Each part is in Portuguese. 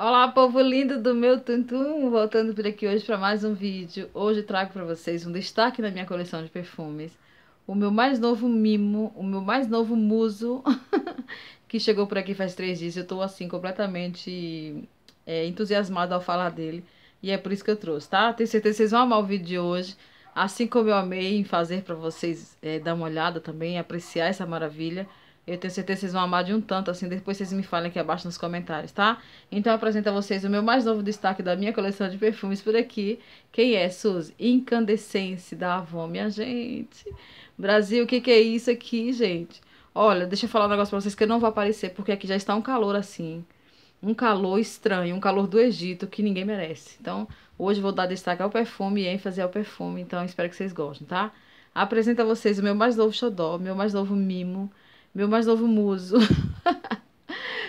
Olá, povo lindo do meu Tuntum! Voltando por aqui hoje para mais um vídeo. Hoje trago para vocês um destaque na minha coleção de perfumes. O meu mais novo mimo, o meu mais novo muso, que chegou por aqui faz três dias. Eu estou assim, completamente é, entusiasmada ao falar dele. E é por isso que eu trouxe, tá? Tenho certeza que vocês vão amar o vídeo de hoje. Assim como eu amei em fazer para vocês é, dar uma olhada também, apreciar essa maravilha. Eu tenho certeza que vocês vão amar de um tanto, assim, depois vocês me falem aqui abaixo nos comentários, tá? Então eu apresento a vocês o meu mais novo destaque da minha coleção de perfumes por aqui. Quem é, Suzy? Incandescence da Avon, minha gente. Brasil, o que, que é isso aqui, gente? Olha, deixa eu falar um negócio pra vocês que eu não vou aparecer, porque aqui já está um calor assim. Um calor estranho, um calor do Egito que ninguém merece. Então, hoje vou dar destaque ao perfume e ênfase ao perfume, então espero que vocês gostem, tá? Apresento a vocês o meu mais novo xodó, meu mais novo mimo meu mais novo muso.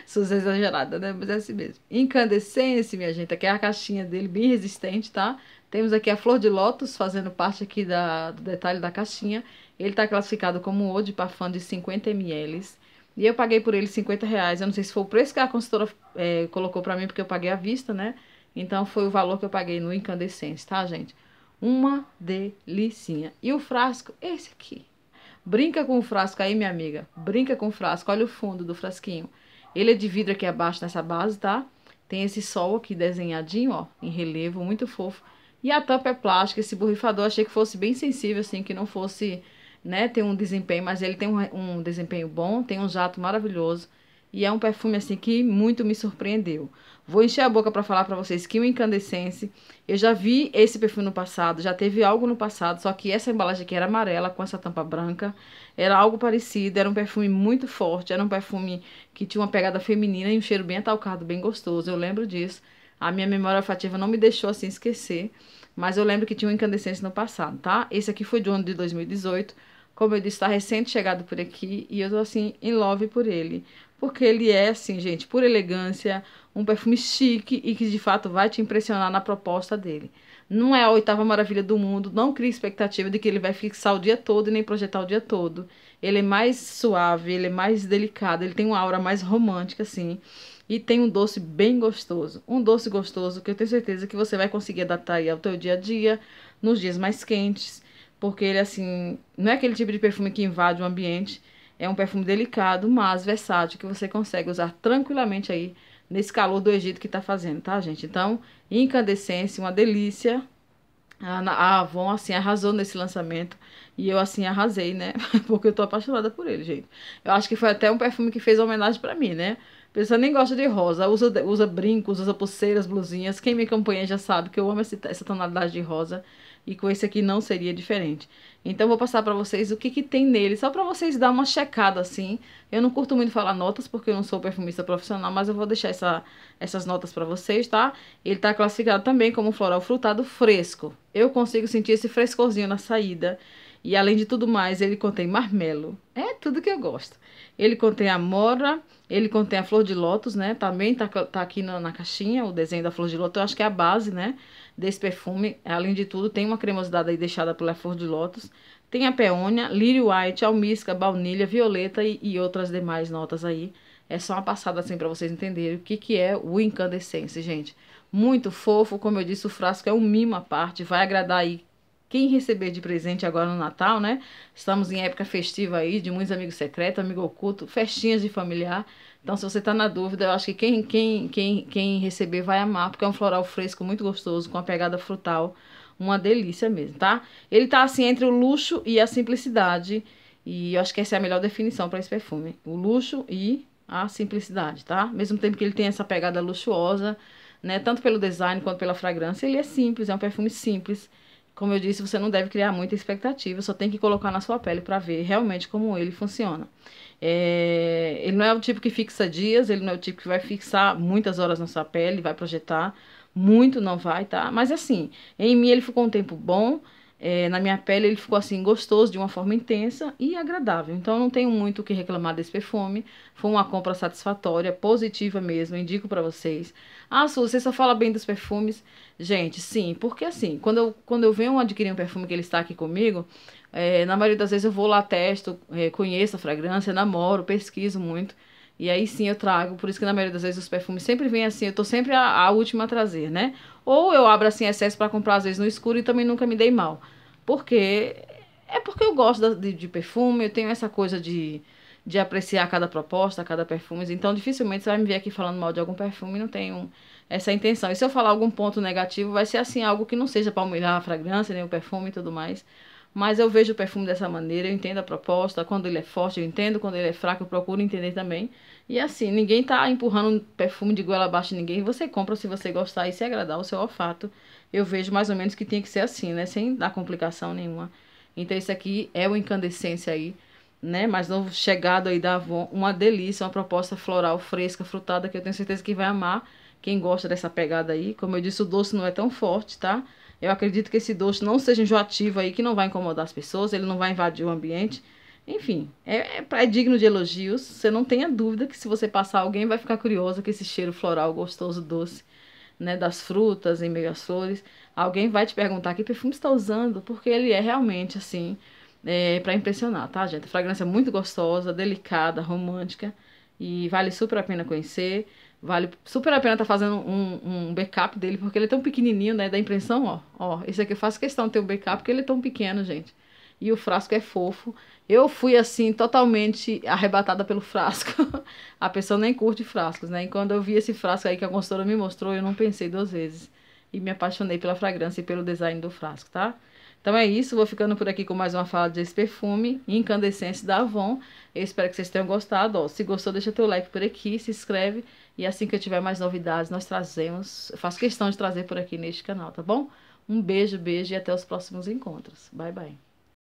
sou exagerada, né? Mas é assim mesmo. Incandescência, minha gente. Aqui é a caixinha dele, bem resistente, tá? Temos aqui a flor de lótus fazendo parte aqui da, do detalhe da caixinha. Ele tá classificado como ouro de parfum de 50 ml. E eu paguei por ele 50 reais. Eu não sei se foi o preço que a consultora é, colocou pra mim, porque eu paguei à vista, né? Então foi o valor que eu paguei no incandescente, tá, gente? Uma delícia E o frasco, esse aqui. Brinca com o frasco aí, minha amiga. Brinca com o frasco. Olha o fundo do frasquinho. Ele é de vidro aqui abaixo nessa base, tá? Tem esse sol aqui desenhadinho, ó, em relevo, muito fofo. E a tampa é plástica, esse borrifador achei que fosse bem sensível, assim, que não fosse, né, ter um desempenho, mas ele tem um, um desempenho bom, tem um jato maravilhoso. E é um perfume assim que muito me surpreendeu. Vou encher a boca para falar para vocês que o incandescente, eu já vi esse perfume no passado, já teve algo no passado, só que essa embalagem aqui era amarela com essa tampa branca, era algo parecido, era um perfume muito forte, era um perfume que tinha uma pegada feminina e um cheiro bem atalcado, bem gostoso, eu lembro disso. A minha memória olfativa não me deixou assim esquecer, mas eu lembro que tinha um incandescente no passado, tá? Esse aqui foi de ano de 2018, como eu disse, está recente chegado por aqui e eu tô assim, em love por ele. Porque ele é, assim, gente, por elegância, um perfume chique e que de fato vai te impressionar na proposta dele. Não é a oitava maravilha do mundo, não cria expectativa de que ele vai fixar o dia todo e nem projetar o dia todo. Ele é mais suave, ele é mais delicado, ele tem uma aura mais romântica, assim e tem um doce bem gostoso. Um doce gostoso que eu tenho certeza que você vai conseguir adaptar aí ao teu dia a dia, nos dias mais quentes porque ele, assim, não é aquele tipo de perfume que invade o ambiente. É um perfume delicado, mas versátil, que você consegue usar tranquilamente aí nesse calor do Egito que tá fazendo, tá, gente? Então, incandescência, uma delícia. A Avon, assim, arrasou nesse lançamento. E eu, assim, arrasei, né? Porque eu tô apaixonada por ele, gente. Eu acho que foi até um perfume que fez homenagem para mim, né? A pessoa nem gosta de rosa, usa, usa brincos, usa pulseiras, blusinhas. Quem me acompanha já sabe que eu amo esse, essa tonalidade de rosa e com esse aqui não seria diferente. Então vou passar para vocês o que, que tem nele, só para vocês dar uma checada assim. Eu não curto muito falar notas porque eu não sou perfumista profissional, mas eu vou deixar essa, essas notas para vocês, tá? Ele está classificado também como floral frutado fresco. Eu consigo sentir esse frescorzinho na saída. E além de tudo mais, ele contém marmelo. É tudo que eu gosto. Ele contém amora, ele contém a flor de lótus, né? Também tá, tá aqui na, na caixinha o desenho da flor de lótus. Eu acho que é a base, né? Desse perfume. Além de tudo, tem uma cremosidade aí deixada pela flor de lótus. Tem a peônia, lírio white, almisca, baunilha, violeta e, e outras demais notas aí. É só uma passada assim para vocês entenderem o que, que é o incandescence, gente. Muito fofo, como eu disse, o frasco é um mimo à parte, vai agradar aí quem receber de presente agora no Natal, né? Estamos em época festiva aí, de muitos amigos secretos, amigo oculto, festinhas de familiar. Então, se você está na dúvida, eu acho que quem, quem, quem, quem receber vai amar, porque é um floral fresco muito gostoso, com a pegada frutal. Uma delícia mesmo, tá? Ele tá assim entre o luxo e a simplicidade. E eu acho que essa é a melhor definição para esse perfume. O luxo e a simplicidade, tá? Mesmo tempo que ele tem essa pegada luxuosa, né? Tanto pelo design quanto pela fragrância, ele é simples, é um perfume simples como eu disse, você não deve criar muita expectativa, só tem que colocar na sua pele para ver realmente como ele funciona. É, ele não é o tipo que fixa dias, ele não é o tipo que vai fixar muitas horas na sua pele, vai projetar muito, não vai, tá? Mas assim, em mim ele ficou um tempo bom, é, na minha pele ele ficou assim gostoso de uma forma intensa e agradável. Então eu não tenho muito o que reclamar desse perfume. Foi uma compra satisfatória, positiva mesmo, indico para vocês. Ah, Su, você só fala bem dos perfumes? Gente, sim, porque assim, quando eu, quando eu venho adquirir um perfume que ele está aqui comigo, é, na maioria das vezes eu vou lá, testo, é, conheço a fragrância, namoro, pesquiso muito. E aí sim eu trago, por isso que na maioria das vezes os perfumes sempre vêm assim, eu tô sempre a, a última a trazer, né? Ou eu abro assim excesso para comprar às vezes no escuro e também nunca me dei mal. Porque é porque eu gosto de, de perfume, eu tenho essa coisa de, de apreciar cada proposta, cada perfume. Então dificilmente você vai me ver aqui falando mal de algum perfume, não tenho essa intenção. E se eu falar algum ponto negativo, vai ser assim algo que não seja para humilhar a fragrância, nem o perfume e tudo mais. Mas eu vejo o perfume dessa maneira, eu entendo a proposta, quando ele é forte eu entendo, quando ele é fraco eu procuro entender também. E assim, ninguém tá empurrando perfume de goela abaixo de ninguém, você compra se você gostar e se agradar o seu olfato. Eu vejo mais ou menos que tinha que ser assim, né, sem dar complicação nenhuma. Então esse aqui é o incandescência aí, né, mais novo chegado aí da Avon, uma delícia, uma proposta floral fresca, frutada, que eu tenho certeza que vai amar quem gosta dessa pegada aí. Como eu disse, o doce não é tão forte, tá? Eu acredito que esse doce não seja enjoativo aí, que não vai incomodar as pessoas, ele não vai invadir o ambiente. Enfim, é, é, é digno de elogios. Você não tenha dúvida que se você passar, alguém vai ficar curioso com esse cheiro floral gostoso, doce, né? Das frutas em meio às flores. Alguém vai te perguntar que perfume está usando, porque ele é realmente assim, é, para impressionar, tá, gente? Fragrância é muito gostosa, delicada, romântica. E vale super a pena conhecer. Vale super a pena estar tá fazendo um, um backup dele, porque ele é tão pequenininho, né? Da impressão, ó. Ó, esse aqui eu faço questão de ter um backup, porque ele é tão pequeno, gente. E o frasco é fofo. Eu fui, assim, totalmente arrebatada pelo frasco. a pessoa nem curte frascos, né? E quando eu vi esse frasco aí que a consultora me mostrou, eu não pensei duas vezes. E me apaixonei pela fragrância e pelo design do frasco, tá? Então é isso, vou ficando por aqui com mais uma fala desse perfume incandescente da Avon. Eu espero que vocês tenham gostado. Ó, se gostou, deixa teu like por aqui, se inscreve. E assim que eu tiver mais novidades, nós trazemos. Eu faço questão de trazer por aqui neste canal, tá bom? Um beijo, beijo e até os próximos encontros. Bye, bye.